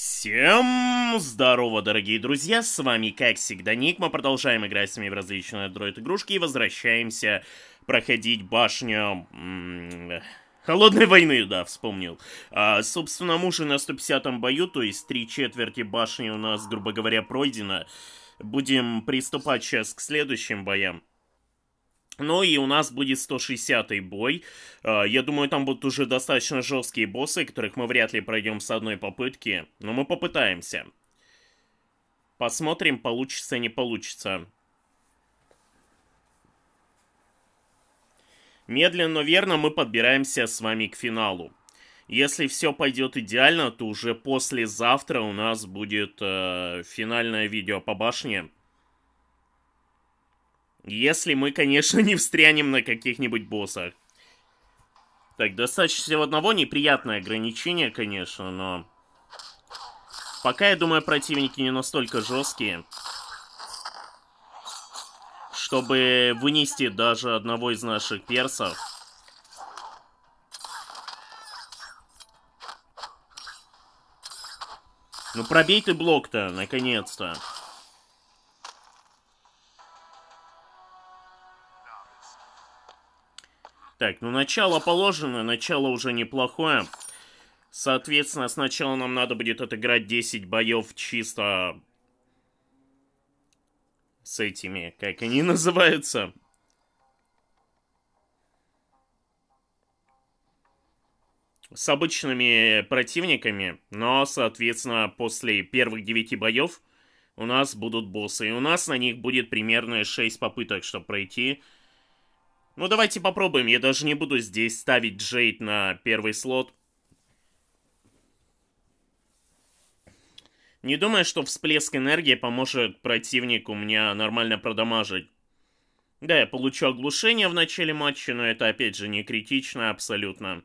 Всем здорово, дорогие друзья, с вами, как всегда, Ник, мы продолжаем играть с вами в различные дроид-игрушки и возвращаемся проходить башню... Холодной войны, да, вспомнил. А, собственно, мужа на 150-м бою, то есть три четверти башни у нас, грубо говоря, пройдено. Будем приступать сейчас к следующим боям. Ну и у нас будет 160-й бой. Э, я думаю, там будут уже достаточно жесткие боссы, которых мы вряд ли пройдем с одной попытки. Но мы попытаемся. Посмотрим, получится, не получится. Медленно, но верно мы подбираемся с вами к финалу. Если все пойдет идеально, то уже послезавтра у нас будет э, финальное видео по башне. Если мы, конечно, не встрянем на каких-нибудь боссах. Так, достаточно всего одного. Неприятное ограничение, конечно, но... Пока, я думаю, противники не настолько жесткие, чтобы вынести даже одного из наших персов. Ну пробей ты блок-то, наконец-то. Так, ну начало положено, начало уже неплохое. Соответственно, сначала нам надо будет отыграть 10 боев чисто с этими, как они называются. С обычными противниками, но, соответственно, после первых 9 боев у нас будут боссы. И у нас на них будет примерно 6 попыток, чтобы пройти ну, давайте попробуем. Я даже не буду здесь ставить Джейд на первый слот. Не думаю, что всплеск энергии поможет противнику меня нормально продамажить. Да, я получу оглушение в начале матча, но это опять же не критично абсолютно.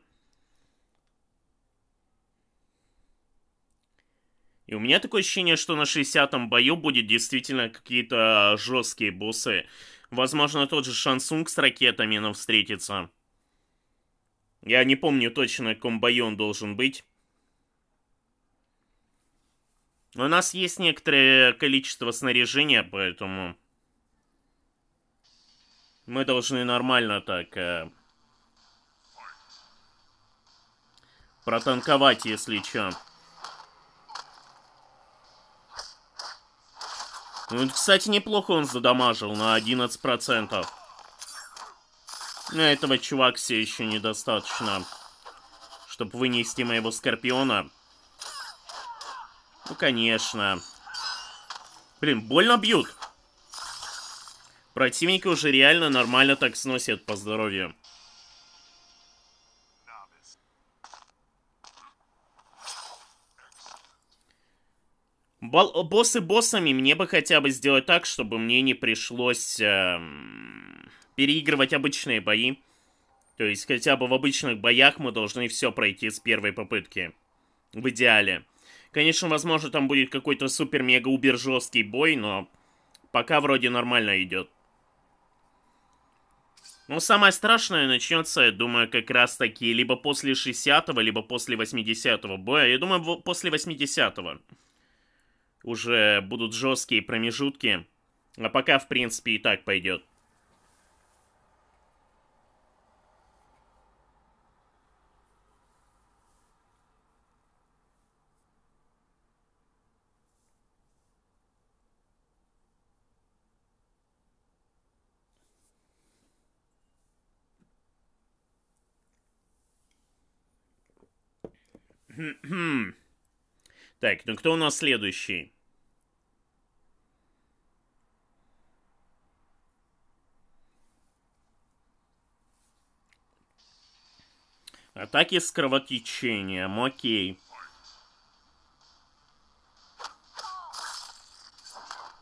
И у меня такое ощущение, что на 60-м бою будет действительно какие-то жесткие боссы. Возможно, тот же Шансунг с ракетами встретится. Я не помню точно, каком комбайон должен быть. У нас есть некоторое количество снаряжения, поэтому... Мы должны нормально так... Э, протанковать, если чё. Ну, кстати, неплохо он задамажил на 11%. На этого чувак все еще недостаточно, чтобы вынести моего Скорпиона. Ну, конечно. Блин, больно бьют. Противники уже реально нормально так сносят по здоровью. Бо боссы боссами мне бы хотя бы сделать так, чтобы мне не пришлось э, переигрывать обычные бои. То есть хотя бы в обычных боях мы должны все пройти с первой попытки. В идеале. Конечно, возможно, там будет какой-то супер-мега-убер жесткий бой, но пока вроде нормально идет. Но самое страшное начнется, я думаю, как раз таки либо после 60-го, либо после 80-го боя. Я думаю, после 80-го уже будут жесткие промежутки. А пока, в принципе, и так пойдет. Хм, хм. Так, ну кто у нас следующий? Атаки с кровотечением, окей.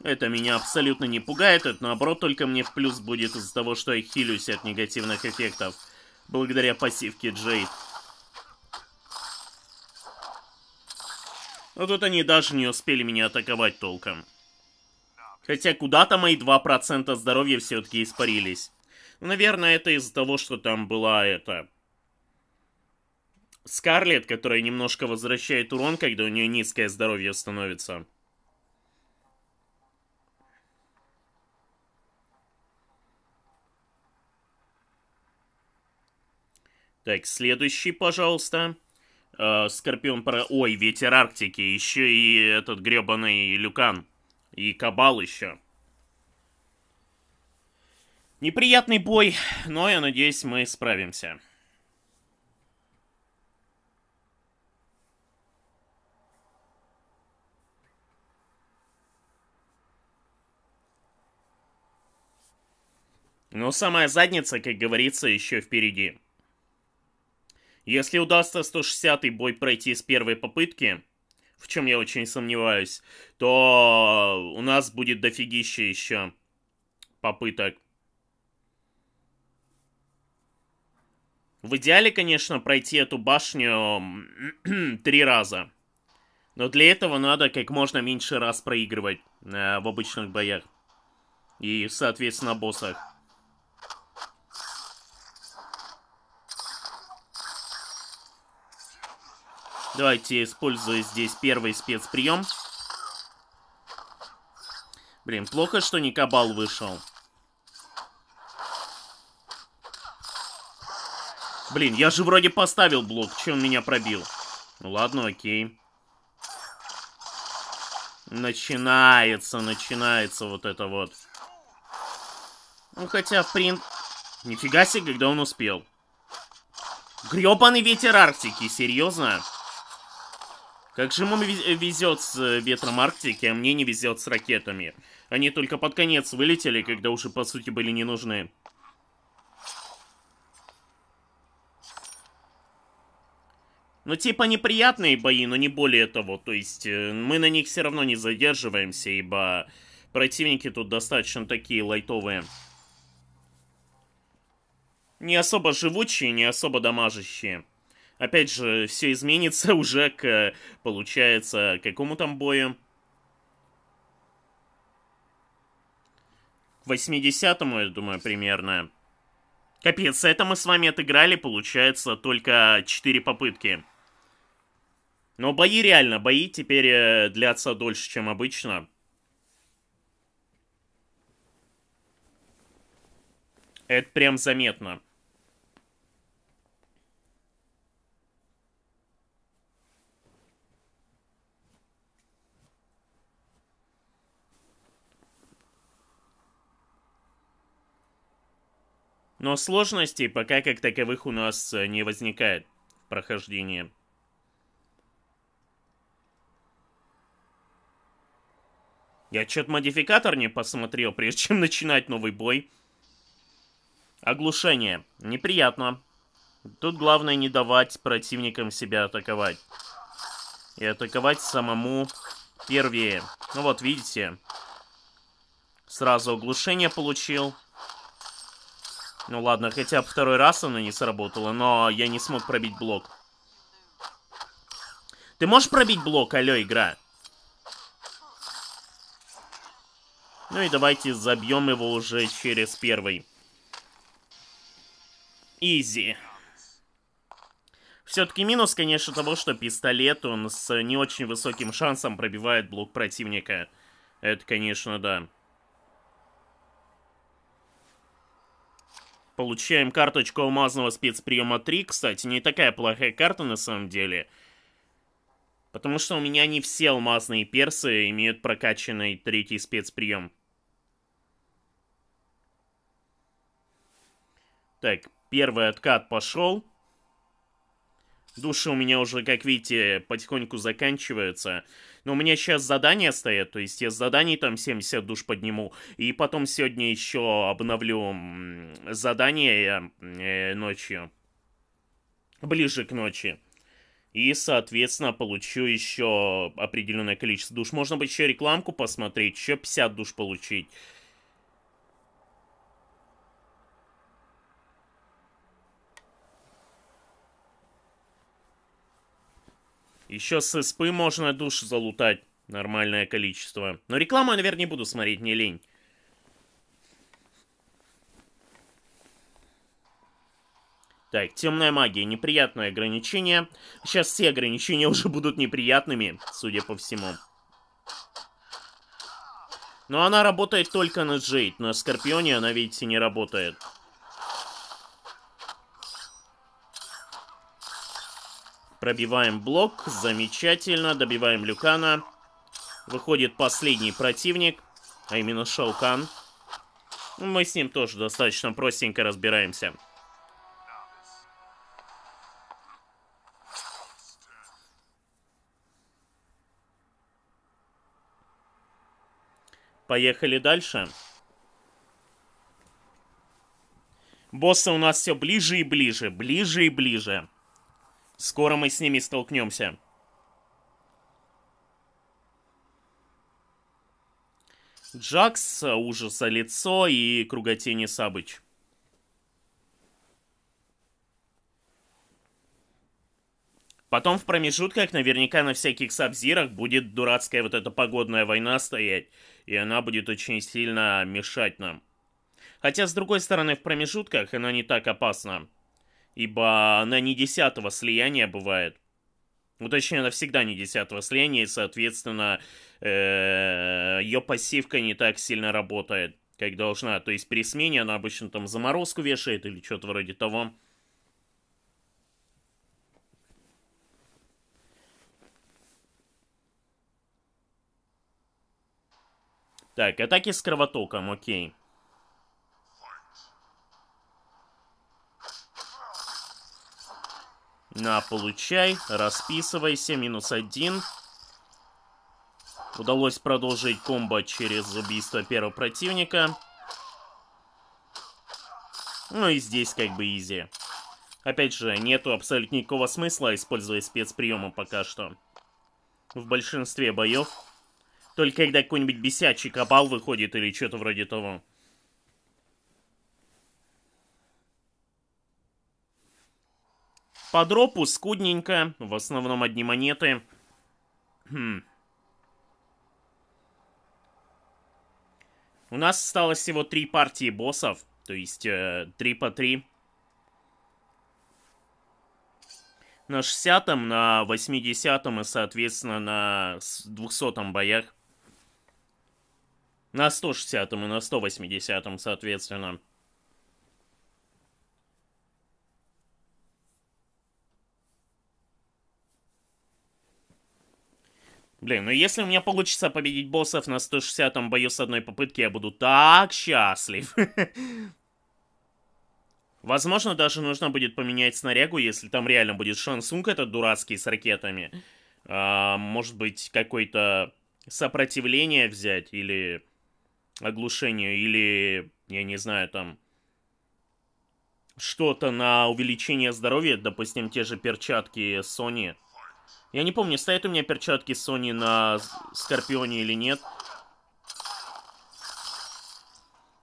Это меня абсолютно не пугает, это наоборот только мне в плюс будет из-за того, что я хилюсь от негативных эффектов. Благодаря пассивке Джейд. Но тут они даже не успели меня атаковать толком. Хотя куда-то мои 2% здоровья все-таки испарились. Ну, наверное, это из-за того, что там была эта Скарлет, которая немножко возвращает урон, когда у нее низкое здоровье становится. Так, следующий, пожалуйста. Э, Скорпион про... Ой, ветер Арктики. Еще и этот гребаный Люкан. И Кабал еще. Неприятный бой, но я надеюсь, мы справимся. Но самая задница, как говорится, еще впереди. Если удастся 160-й бой пройти с первой попытки, в чем я очень сомневаюсь, то у нас будет дофигища еще попыток. В идеале, конечно, пройти эту башню три раза. Но для этого надо как можно меньше раз проигрывать э, в обычных боях. И, соответственно, боссах. Давайте использую здесь первый спецприем. Блин, плохо, что не кабал вышел. Блин, я же вроде поставил блок, чем меня пробил? Ну ладно, окей. Начинается, начинается вот это вот. Ну хотя, в принт... Нифига себе, когда он успел. Грёбаный ветер Арктики, серьезно? Как же ему везет с э, ветром Арктики, а мне не везет с ракетами. Они только под конец вылетели, когда уже, по сути, были не нужны. Ну, типа, неприятные бои, но не более того. То есть, э, мы на них все равно не задерживаемся, ибо противники тут достаточно такие лайтовые. Не особо живучие, не особо дамажащие. Опять же, все изменится уже к, получается, какому там бою? К 80-му, я думаю, примерно. Капец, это мы с вами отыграли, получается, только 4 попытки. Но бои реально, бои теперь э, длятся дольше, чем обычно. Это прям заметно. Но сложностей пока как таковых у нас э, не возникает в прохождении. Я чё-то модификатор не посмотрел, прежде чем начинать новый бой. Оглушение. Неприятно. Тут главное не давать противникам себя атаковать. И атаковать самому первее. Ну вот, видите. Сразу оглушение получил. Ну ладно, хотя второй раз она не сработала, но я не смог пробить блок. Ты можешь пробить блок, алё, игра? Ну и давайте забьем его уже через первый. Изи. Все-таки минус, конечно, того, что пистолет, он с не очень высоким шансом пробивает блок противника. Это, конечно, да. Получаем карточку алмазного спецприема 3. Кстати, не такая плохая карта на самом деле. Потому что у меня не все алмазные персы имеют прокачанный третий спецприем. Так, первый откат пошел. Души у меня уже, как видите, потихоньку заканчиваются. Но у меня сейчас задания стоят, то есть я с заданий там 70 душ подниму. И потом сегодня еще обновлю задание э, э, ночью. Ближе к ночи. И, соответственно, получу еще определенное количество душ. Можно бы еще рекламку посмотреть, еще 50 душ получить. Еще с СП можно душ залутать. Нормальное количество. Но рекламу я, наверное, не буду смотреть, не лень. Так, темная магия, неприятное ограничение. Сейчас все ограничения уже будут неприятными, судя по всему. Но она работает только на Джейд. На Скорпионе она, видите, не работает. Пробиваем блок. Замечательно. Добиваем Люкана. Выходит последний противник, а именно Шаукан. Мы с ним тоже достаточно простенько разбираемся. Поехали дальше. Боссы у нас все ближе и ближе, ближе и ближе. Скоро мы с ними столкнемся. Джакс, ужаса лицо и круготени Сабыч. Потом в промежутках наверняка на всяких сабзирах будет дурацкая вот эта погодная война стоять, и она будет очень сильно мешать нам. Хотя, с другой стороны, в промежутках она не так опасна ибо она не десятого слияния бывает. Ну, точнее, она всегда не десятого слияния, и, соответственно, э, ее пассивка не так сильно работает, как должна. То есть при смене она обычно там заморозку вешает или что-то вроде того. Так, атаки с кровотоком, окей. На, получай, расписывайся, минус один. Удалось продолжить комбо через убийство первого противника. Ну и здесь как бы изи. Опять же, нету абсолютно никакого смысла использовать спецприемы пока что. В большинстве боев. Только когда какой-нибудь бесячий кабал выходит или что-то вроде того. По дропу скудненько, в основном одни монеты. Хм. У нас осталось всего три партии боссов, то есть э, три по три. На 60-м, на 80-м и, соответственно, на 200-м боях. На 160-м и на 180-м, соответственно. Блин, ну если у меня получится победить боссов на 160-м бою с одной попытки, я буду так счастлив. Возможно, даже нужно будет поменять снарягу, если там реально будет шансунг этот дурацкий с ракетами. А, может быть, какое-то сопротивление взять, или оглушение, или, я не знаю, там, что-то на увеличение здоровья, допустим, те же перчатки Sony. Я не помню, стоят у меня перчатки Sony на Скорпионе или нет.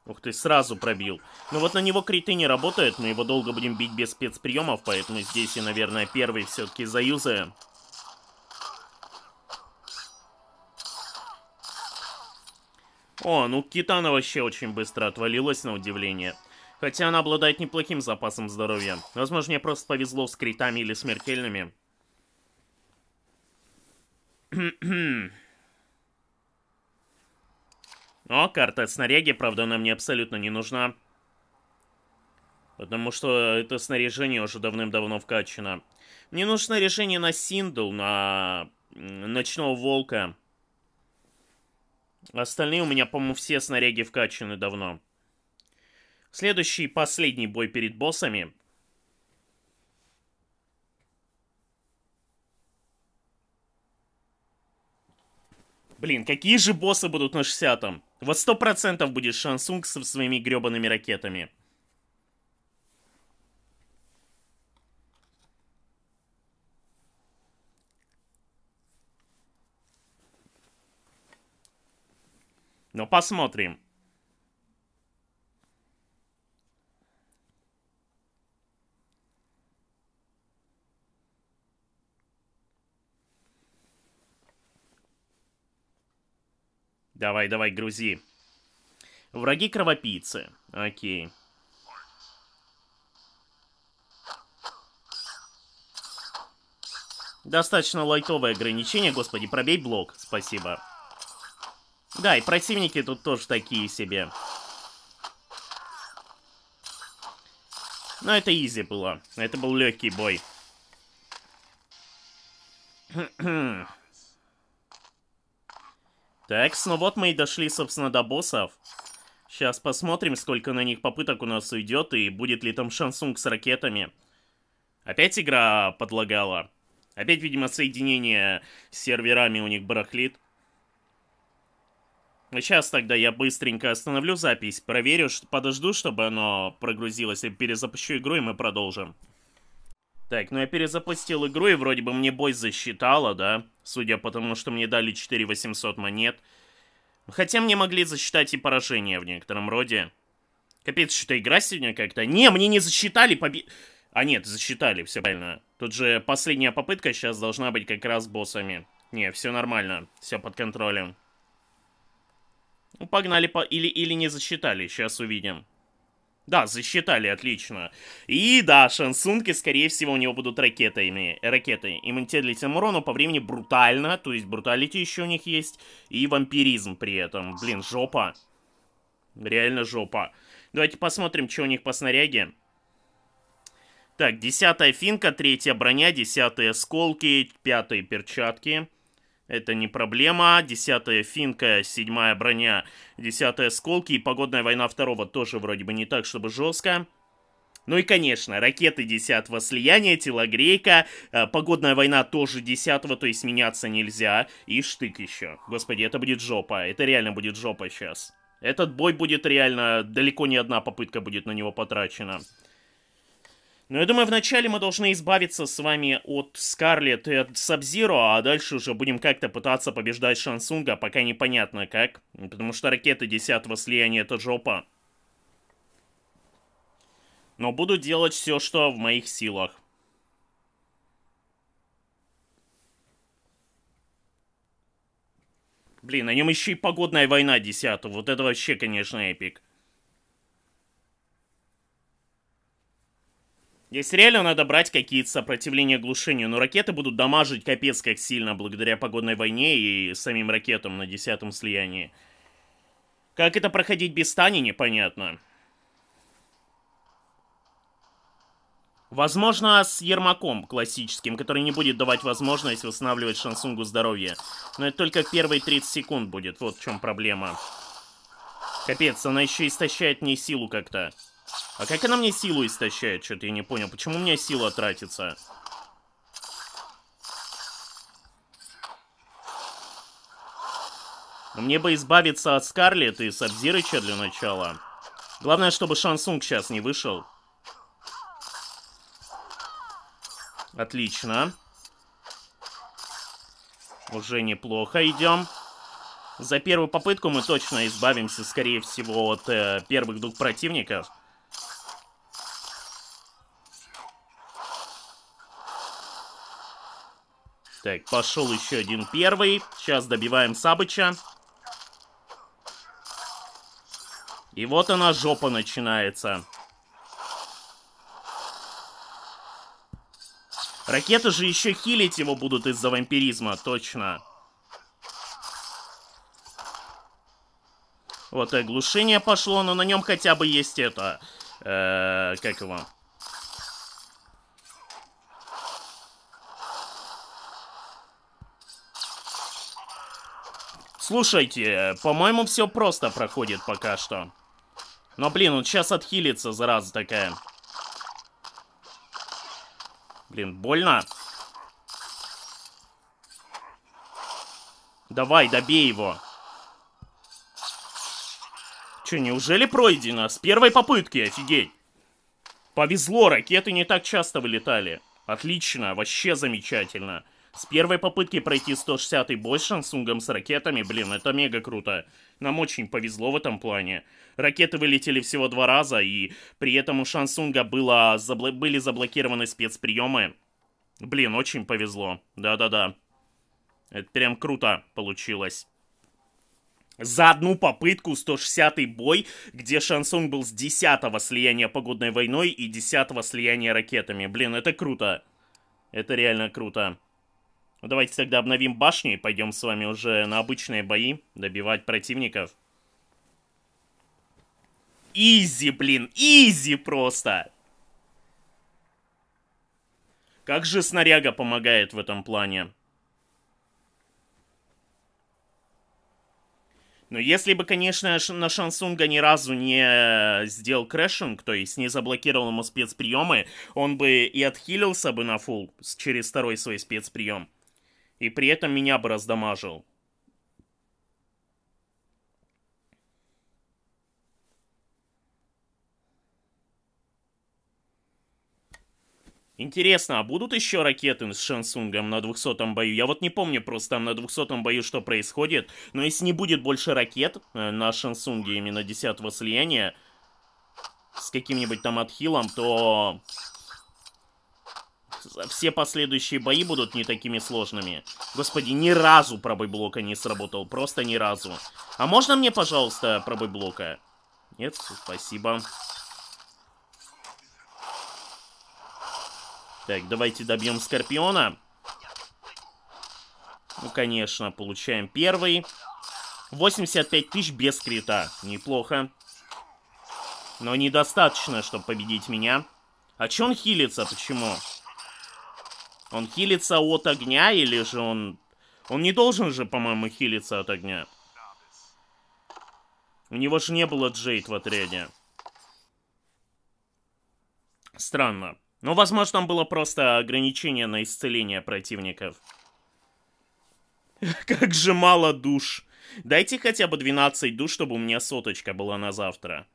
Ух ты, сразу пробил. Ну вот на него криты не работают, мы его долго будем бить без спецприемов, поэтому здесь я, наверное, первый все-таки заюзаю. О, ну Китана вообще очень быстро отвалилась, на удивление. Хотя она обладает неплохим запасом здоровья. Возможно, мне просто повезло с критами или смертельными. О, карта снаряги, правда, она мне абсолютно не нужна. Потому что это снаряжение уже давным-давно вкачано. Мне нужно снаряжение на Синдл, на Ночного Волка. Остальные у меня, по-моему, все снаряги вкачаны давно. Следующий, последний бой перед боссами. Блин, какие же боссы будут на 60-м? Вот сто процентов будет Шансунг со своими гребаными ракетами. Но ну, посмотрим. Давай, давай, грузи. Враги кровопийцы. Окей. Достаточно лайтовое ограничение, господи, пробей блок, спасибо. Да, и противники тут тоже такие себе. Но это изи было. Это был легкий бой. Так, ну вот мы и дошли, собственно, до боссов. Сейчас посмотрим, сколько на них попыток у нас уйдет, и будет ли там шансунг с ракетами. Опять игра подлагала. Опять, видимо, соединение с серверами у них барахлит. Сейчас а тогда я быстренько остановлю запись, проверю, подожду, чтобы оно прогрузилось, и перезапущу игру, и мы продолжим. Так, ну я перезапустил игру, и вроде бы мне бой засчитала, да? Судя по тому, что мне дали 4800 монет. Хотя мне могли засчитать и поражение в некотором роде. Капец, что то игра сегодня как-то... Не, мне не засчитали побед... А нет, засчитали, все правильно. Тут же последняя попытка сейчас должна быть как раз боссами. Не, все нормально, все под контролем. Ну, погнали по... Или, или не засчитали, сейчас увидим. Да, засчитали, отлично. И да, шансунки, скорее всего, у него будут ракетами. Ракеты. Иммунитет урону по времени брутально, то есть бруталити еще у них есть. И вампиризм при этом. Блин, жопа. Реально жопа. Давайте посмотрим, что у них по снаряге. Так, десятая финка, третья броня, десятые осколки, пятые перчатки. Это не проблема. Десятая финка, седьмая броня, десятая сколки и погодная война второго тоже вроде бы не так, чтобы жестко. Ну и, конечно, ракеты 10-го слияния, телогрейка, э, погодная война тоже 10-го, то есть меняться нельзя, и штык еще. Господи, это будет жопа, это реально будет жопа сейчас. Этот бой будет реально, далеко не одна попытка будет на него потрачена. Но я думаю, вначале мы должны избавиться с вами от Скарлет и от Сабзиро, а дальше уже будем как-то пытаться побеждать Шансунга, пока непонятно как. Потому что ракеты 10-го слияния — это жопа. Но буду делать все, что в моих силах. Блин, на нем еще и погодная война 10 -го. Вот это вообще, конечно, эпик. Здесь реально надо брать какие-то сопротивления глушению, но ракеты будут дамажить капец как сильно благодаря погодной войне и самим ракетам на десятом слиянии. Как это проходить без Тани, непонятно. Возможно, с Ермаком классическим, который не будет давать возможность восстанавливать Шансунгу здоровье. Но это только первые 30 секунд будет, вот в чем проблема. Капец, она еще истощает мне силу как-то. А как она мне силу истощает? Что-то я не понял. Почему у меня сила тратится? Мне бы избавиться от Скарлет и Сабзирыча для начала. Главное, чтобы Шансунг сейчас не вышел. Отлично. Уже неплохо идем. За первую попытку мы точно избавимся, скорее всего, от э, первых двух противников. Так, пошел еще один первый. Сейчас добиваем Сабыча. И вот она, жопа начинается. Ракеты же еще хилить его будут из-за вампиризма, точно. Вот и оглушение пошло, но на нем хотя бы есть это... Э как его? Слушайте, по-моему, все просто проходит пока что. Но, блин, он сейчас отхилится, зараза такая. Блин, больно. Давай, добей его. Че, неужели пройдено? С первой попытки, офигеть. Повезло, ракеты не так часто вылетали. Отлично, вообще замечательно. С первой попытки пройти 160-й бой с Шансунгом с ракетами, блин, это мега круто. Нам очень повезло в этом плане. Ракеты вылетели всего два раза, и при этом у Шансунга было, забл были заблокированы спецприемы. Блин, очень повезло. Да-да-да. Это прям круто получилось. За одну попытку 160-й бой, где шансунг был с 10-го слияния погодной войной и 10-го слияния ракетами. Блин, это круто. Это реально круто. Ну, давайте тогда обновим башню и пойдем с вами уже на обычные бои добивать противников. Изи, блин, изи просто! Как же снаряга помогает в этом плане. Но ну, если бы, конечно, на Шансунга ни разу не э, сделал крэшинг, то есть не заблокировал ему спецприемы, он бы и отхилился бы на фул через второй свой спецприем и при этом меня бы раздамажил. Интересно, а будут еще ракеты с Шансунгом на 200-м бою? Я вот не помню просто там на 200-м бою, что происходит. Но если не будет больше ракет э, на Шансунге именно 10-го слияния с каким-нибудь там отхилом, то все последующие бои будут не такими сложными. Господи, ни разу пробой блока не сработал, просто ни разу. А можно мне, пожалуйста, пробой блока? Нет, спасибо. Так, давайте добьем Скорпиона. Ну, конечно, получаем первый. 85 тысяч без крита. Неплохо. Но недостаточно, чтобы победить меня. А чё он хилится? Почему? Он хилится от огня или же он... Он не должен же, по-моему, хилиться от огня. У него же не было Джейд в отряде. Странно. Но ну, возможно, там было просто ограничение на исцеление противников. Как же мало душ. Дайте хотя бы 12 душ, чтобы у меня соточка была на завтра.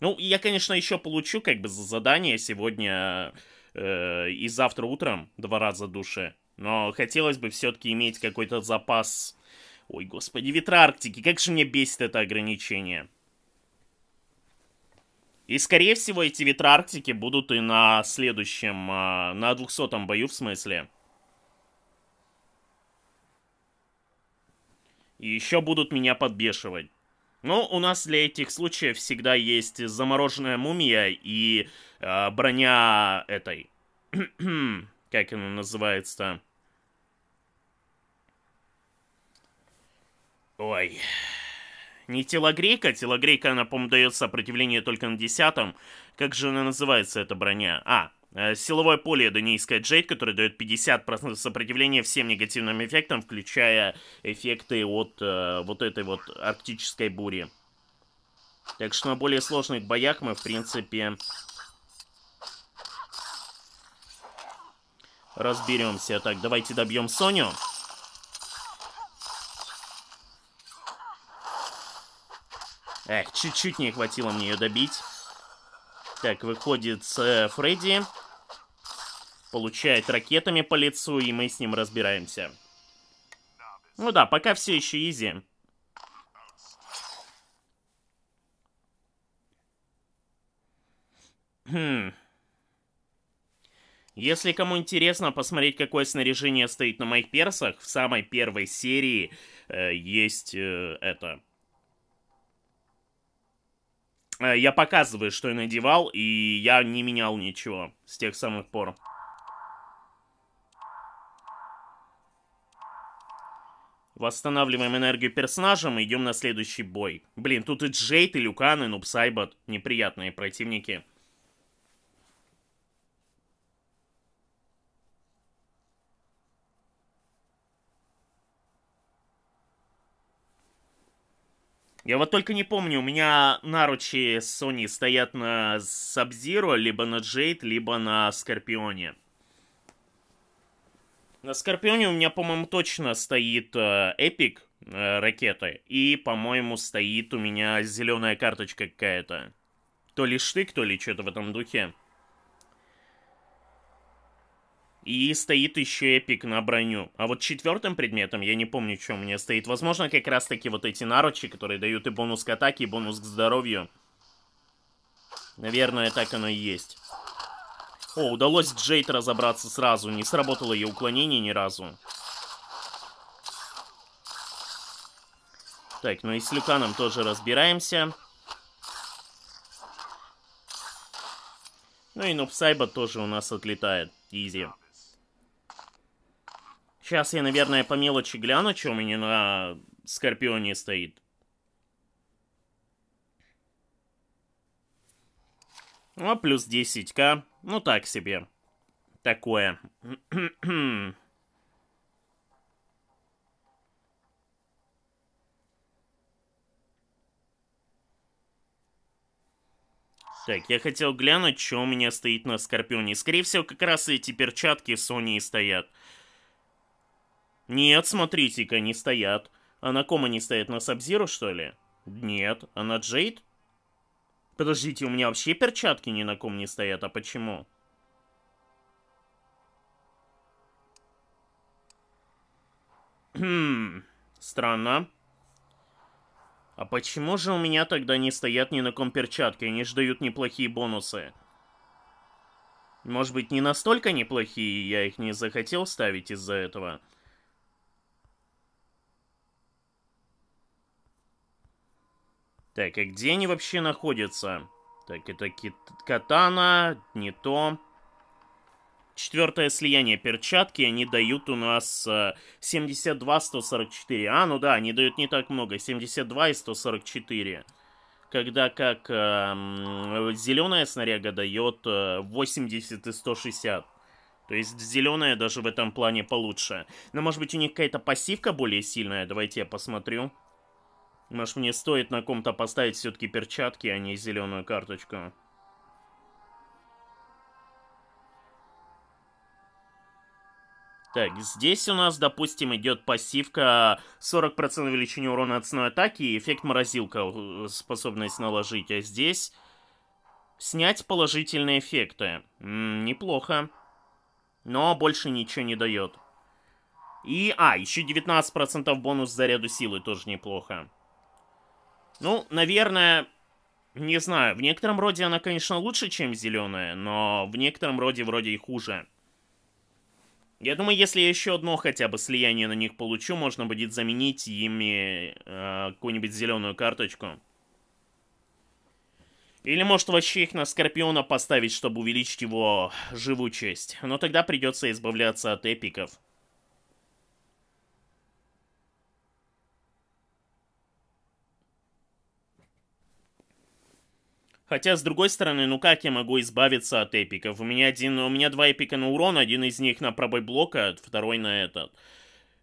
Ну, я, конечно, еще получу как бы за задание сегодня Э, и завтра утром два раза душе. Но хотелось бы все-таки иметь какой-то запас... Ой, господи, ветра Арктики, как же мне бесит это ограничение. И, скорее всего, эти ветра Арктики будут и на следующем, а, на 200-м бою, в смысле. И еще будут меня подбешивать. Ну, у нас для этих случаев всегда есть замороженная мумия и э, броня этой... как она называется-то? Ой. Не телогрейка. Телогрейка, она, по-моему, дает сопротивление только на десятом. Как же она называется, эта броня? А, Э, силовое поле Дунейская Джейд, которое дает 50% сопротивления всем негативным эффектам, включая эффекты от э, вот этой вот арктической бури. Так что на более сложных боях мы, в принципе, разберемся. Так, давайте добьем Соню. Эх, чуть-чуть не хватило мне ее добить. Так, выходит с э, Фредди. Фредди получает ракетами по лицу, и мы с ним разбираемся. Ну да, пока все еще изи. Хм. Если кому интересно посмотреть, какое снаряжение стоит на моих персах, в самой первой серии э, есть э, это. Э, я показываю, что я надевал, и я не менял ничего с тех самых пор. Восстанавливаем энергию персонажам и идем на следующий бой. Блин, тут и Джейд, и Люкан, и Нубсайбот. Неприятные противники. Я вот только не помню, у меня наручи Sony стоят на Сабзиро, либо на Джейд, либо на Скорпионе. На Скорпионе у меня, по-моему, точно стоит э, Эпик э, ракеты. И, по-моему, стоит у меня зеленая карточка какая-то. То ли штык, то ли что-то в этом духе. И стоит еще эпик на броню. А вот четвертым предметом, я не помню, что у меня стоит. Возможно, как раз таки вот эти наручи, которые дают и бонус к атаке, и бонус к здоровью. Наверное, так оно и есть. О, удалось Джейд разобраться сразу, не сработало ее уклонение ни разу. Так, ну и с Люканом тоже разбираемся. Ну и Нупсайба тоже у нас отлетает. Изи. Сейчас я, наверное, по мелочи гляну, что у меня на Скорпионе стоит. Ну, плюс 10к. Ну, так себе. Такое. Так, я хотел глянуть, что у меня стоит на Скорпионе. Скорее всего, как раз эти перчатки Sony стоят. Нет, смотрите-ка, не стоят. А на ком они стоят? На Сабзиру, что ли? Нет. А на Джейд? Подождите, у меня вообще перчатки ни на ком не стоят, а почему? Хм, странно. А почему же у меня тогда не стоят ни на ком перчатки, они не дают неплохие бонусы? Может быть, не настолько неплохие, я их не захотел ставить из-за этого. Так, а где они вообще находятся? Так, это кит катана, не то. Четвертое слияние перчатки, они дают у нас 72, э, 144. А, ну да, они дают не так много, 72 и 144. Когда как э, эм, зеленая снаряга дает 80 э, и 160. То есть зеленая даже в этом плане получше. Но может быть у них какая-то пассивка более сильная? Давайте я посмотрю. Может, мне стоит на ком-то поставить все-таки перчатки, а не зеленую карточку? Так, здесь у нас, допустим, идет пассивка 40% увеличения урона от сной атаки и эффект морозилка, э, способность наложить. А здесь снять положительные эффекты. М -м, неплохо. Но больше ничего не дает. И, а, еще 19% бонус заряду силы тоже неплохо. Ну, наверное, не знаю. В некотором роде она, конечно, лучше, чем зеленая, но в некотором роде вроде и хуже. Я думаю, если я еще одно хотя бы слияние на них получу, можно будет заменить ими э, какую-нибудь зеленую карточку. Или может вообще их на Скорпиона поставить, чтобы увеличить его живучесть. Но тогда придется избавляться от эпиков. Хотя, с другой стороны, ну как я могу избавиться от эпиков? У меня, один, у меня два эпика на урон, один из них на пробой блока, а второй на этот.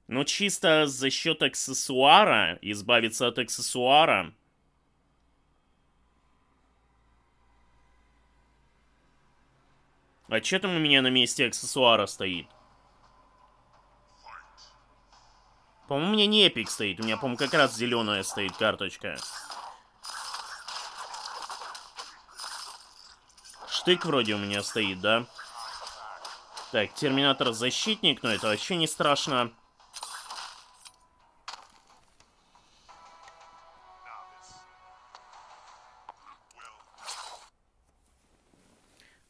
Но чисто за счет аксессуара, избавиться от аксессуара... А че там у меня на месте аксессуара стоит? По-моему, у меня не эпик стоит. У меня, по-моему, как раз зеленая стоит карточка. Штык вроде у меня стоит, да? Так, Терминатор-защитник, но это вообще не страшно.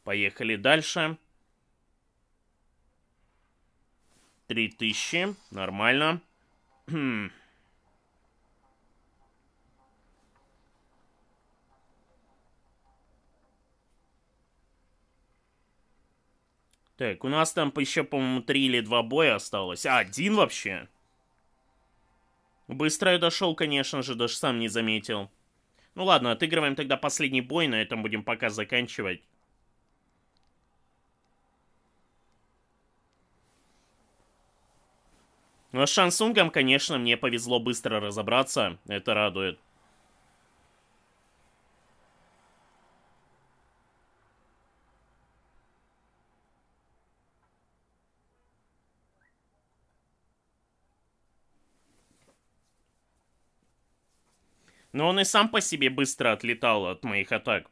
Поехали дальше. Три тысячи, нормально. Хм. Так, у нас там еще, по-моему, три или два боя осталось. А, один вообще? Быстро я дошел, конечно же, даже сам не заметил. Ну ладно, отыгрываем тогда последний бой, на этом будем пока заканчивать. Но ну а с Шансунгом, конечно, мне повезло быстро разобраться, это радует. Но он и сам по себе быстро отлетал от моих атак.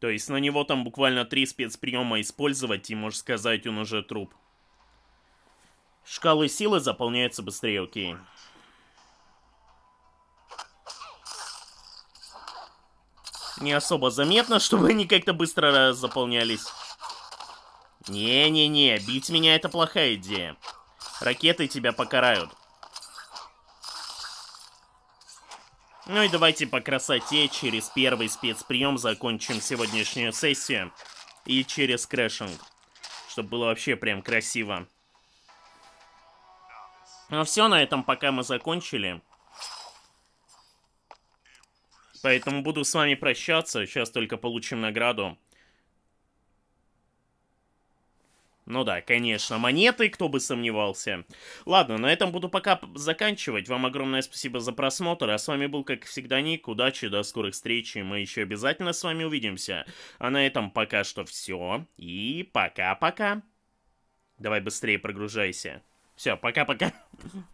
То есть на него там буквально три спецприема использовать, и, можно сказать, он уже труп. Шкалы силы заполняются быстрее, окей. Не особо заметно, чтобы они как-то быстро заполнялись. Не-не-не, бить меня это плохая идея. Ракеты тебя покарают. Ну и давайте по красоте через первый спецприем закончим сегодняшнюю сессию. И через крэшинг. Чтобы было вообще прям красиво. Ну все, на этом пока мы закончили. Поэтому буду с вами прощаться. Сейчас только получим награду. Ну да, конечно, монеты, кто бы сомневался. Ладно, на этом буду пока заканчивать. Вам огромное спасибо за просмотр, а с вами был, как всегда, Ник. Удачи, до скорых встреч, и мы еще обязательно с вами увидимся. А на этом пока что все, и пока-пока. Давай быстрее прогружайся. Все, пока-пока.